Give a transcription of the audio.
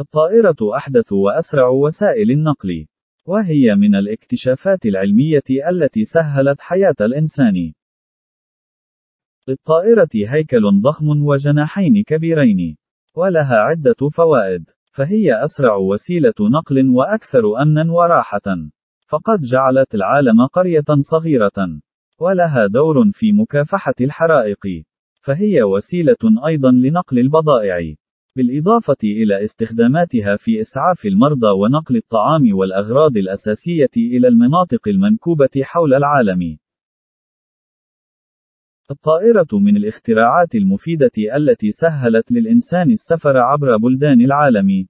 الطائرة أحدث وأسرع وسائل النقل، وهي من الاكتشافات العلمية التي سهلت حياة الإنسان. للطائرة هيكل ضخم وجناحين كبيرين، ولها عدة فوائد، فهي أسرع وسيلة نقل وأكثر أمنًا وراحة، فقد جعلت العالم قرية صغيرة، ولها دور في مكافحة الحرائق، فهي وسيلة أيضًا لنقل البضائع. بالإضافة إلى استخداماتها في إسعاف المرضى ونقل الطعام والأغراض الأساسية إلى المناطق المنكوبة حول العالم. الطائرة من الاختراعات المفيدة التي سهلت للإنسان السفر عبر بلدان العالم.